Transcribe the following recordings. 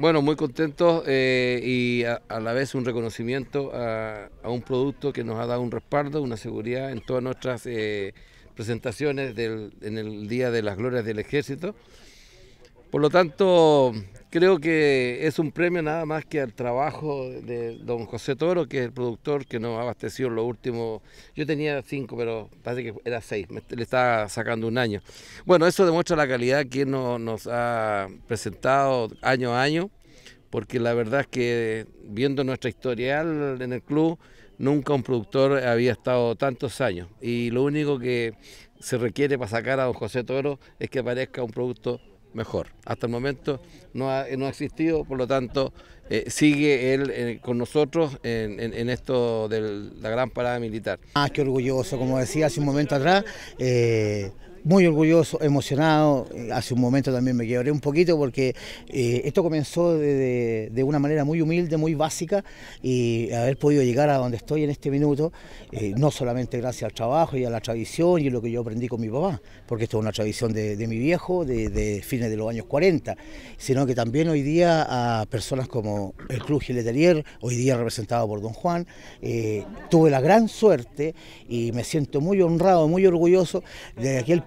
Bueno, muy contentos eh, y a, la vez un reconocimiento a, un producto que nos ha dado un respaldo, una seguridad en todas nuestras eh, presentaciones del, en el Día de las Glorias del Ejército. Por lo tanto, creo que es un premio nada más que al trabajo de don José Toro, que es el productor que nos ha abastecido en los últimos. Yo tenía cinco, pero parece que era seis, le estaba sacando un año. Bueno, eso demuestra la calidad que no, nos ha presentado año a año, porque la verdad es que viendo nuestra historial en el club, nunca un productor había estado tantos años. Y lo único que se requiere para sacar a don José Toro es que aparezca un producto mejor. Hasta el momento no ha, no ha existido, por lo tanto eh, sigue él eh, con nosotros en, esto de la gran parada militar. Ah, qué orgulloso, como decía hace un momento atrás, eh, muy orgulloso, emocionado. Hace un momento también me quebré un poquito porque esto comenzó de, una manera muy humilde, muy básica y haber podido llegar a donde estoy en este minuto, no solamente gracias al trabajo y a la tradición y lo que yo aprendí con mi papá, porque esto es una tradición de mi viejo, de, fines de los años 40, sino que también hoy día a personas como el Club Giletelier, hoy día representado por Don Juan. Eh, tuve la gran suerte y me siento muy honrado, muy orgulloso de aquel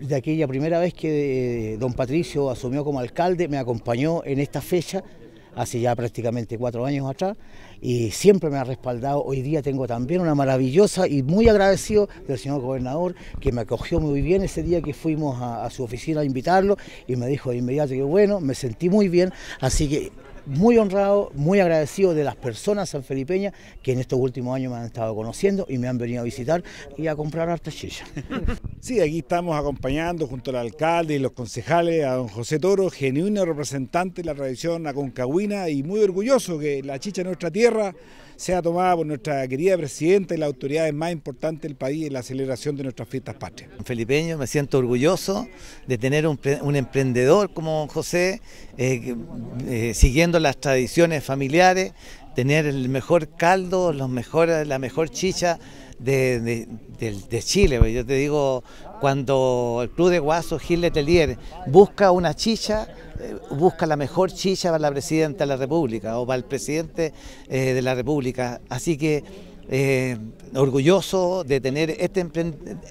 de aquella primera vez que eh, don Patricio asumió como alcalde, me acompañó en esta fecha, hace ya prácticamente cuatro años atrás, y siempre me ha respaldado. Hoy día tengo también una maravillosa y muy agradecido del señor gobernador, que me acogió muy bien ese día que fuimos a, a su oficina a invitarlo y me dijo de inmediato que bueno, me sentí muy bien, así que muy honrado, muy agradecido de las personas sanfelipeñas que en estos últimos años me han estado conociendo y me han venido a visitar y a comprar harta Sí, aquí estamos acompañando junto al alcalde y los concejales a don José Toro, genuino representante de la tradición aconcagüina y muy orgulloso que la chicha de nuestra tierra sea tomada por nuestra querida presidenta y las autoridades más importante del país en la celebración de nuestras fiestas patrias. Felipeño, me siento orgulloso de tener un, emprendedor como José eh, eh, siguiendo las tradiciones familiares, tener el mejor caldo, los mejores, la mejor chicha de, Chile. Yo te digo, cuando el club de Guaso, Gil Letelier, busca una chicha, eh, busca la mejor chicha para la presidenta de la República o para el presidente eh, de la República. Así que eh, orgulloso de tener este,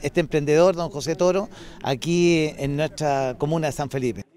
este emprendedor, don José Toro, aquí en nuestra comuna de San Felipe.